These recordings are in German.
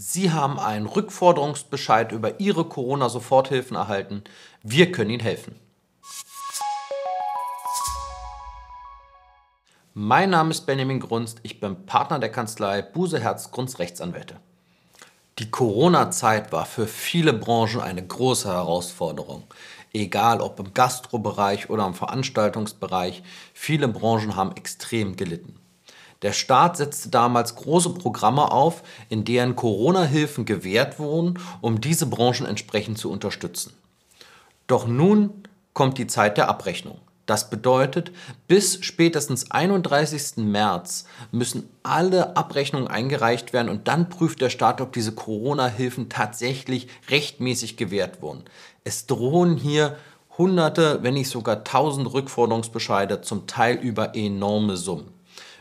Sie haben einen Rückforderungsbescheid über Ihre Corona-Soforthilfen erhalten. Wir können Ihnen helfen. Mein Name ist Benjamin Grunst, ich bin Partner der Kanzlei Buse Herz Grunst Rechtsanwälte. Die Corona-Zeit war für viele Branchen eine große Herausforderung. Egal ob im Gastrobereich oder im Veranstaltungsbereich, viele Branchen haben extrem gelitten. Der Staat setzte damals große Programme auf, in deren Corona-Hilfen gewährt wurden, um diese Branchen entsprechend zu unterstützen. Doch nun kommt die Zeit der Abrechnung. Das bedeutet, bis spätestens 31. März müssen alle Abrechnungen eingereicht werden und dann prüft der Staat, ob diese Corona-Hilfen tatsächlich rechtmäßig gewährt wurden. Es drohen hier Hunderte, wenn nicht sogar tausend Rückforderungsbescheide, zum Teil über enorme Summen.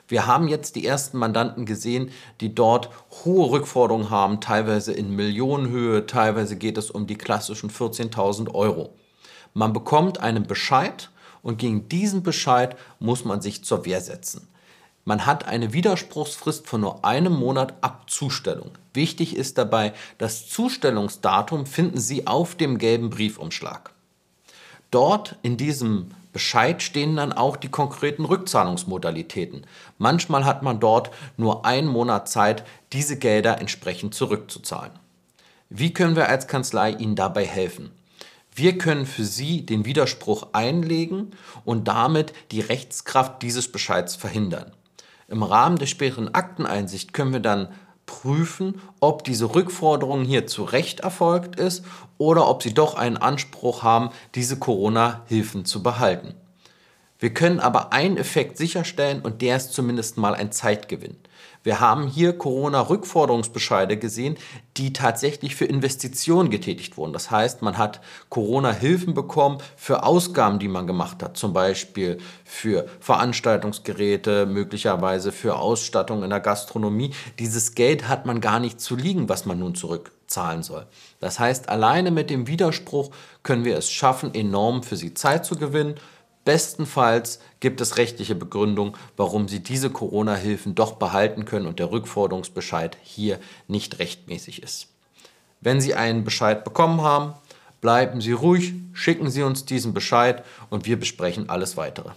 Wir haben jetzt die ersten Mandanten gesehen, die dort hohe Rückforderungen haben, teilweise in Millionenhöhe, teilweise geht es um die klassischen 14.000 Euro. Man bekommt einen Bescheid und gegen diesen Bescheid muss man sich zur Wehr setzen. Man hat eine Widerspruchsfrist von nur einem Monat ab Zustellung. Wichtig ist dabei, das Zustellungsdatum finden Sie auf dem gelben Briefumschlag. Dort in diesem Bescheid stehen dann auch die konkreten Rückzahlungsmodalitäten. Manchmal hat man dort nur einen Monat Zeit, diese Gelder entsprechend zurückzuzahlen. Wie können wir als Kanzlei Ihnen dabei helfen? Wir können für Sie den Widerspruch einlegen und damit die Rechtskraft dieses Bescheids verhindern. Im Rahmen der späteren Akteneinsicht können wir dann prüfen, ob diese Rückforderung hier zu Recht erfolgt ist oder ob sie doch einen Anspruch haben, diese Corona-Hilfen zu behalten. Wir können aber einen Effekt sicherstellen und der ist zumindest mal ein Zeitgewinn. Wir haben hier Corona-Rückforderungsbescheide gesehen, die tatsächlich für Investitionen getätigt wurden. Das heißt, man hat Corona-Hilfen bekommen für Ausgaben, die man gemacht hat, zum Beispiel für Veranstaltungsgeräte, möglicherweise für Ausstattung in der Gastronomie. Dieses Geld hat man gar nicht zu liegen, was man nun zurückzahlen soll. Das heißt, alleine mit dem Widerspruch können wir es schaffen, enorm für sie Zeit zu gewinnen Bestenfalls gibt es rechtliche Begründung, warum sie diese Corona-Hilfen doch behalten können und der Rückforderungsbescheid hier nicht rechtmäßig ist. Wenn Sie einen Bescheid bekommen haben, bleiben Sie ruhig, schicken Sie uns diesen Bescheid und wir besprechen alles weitere.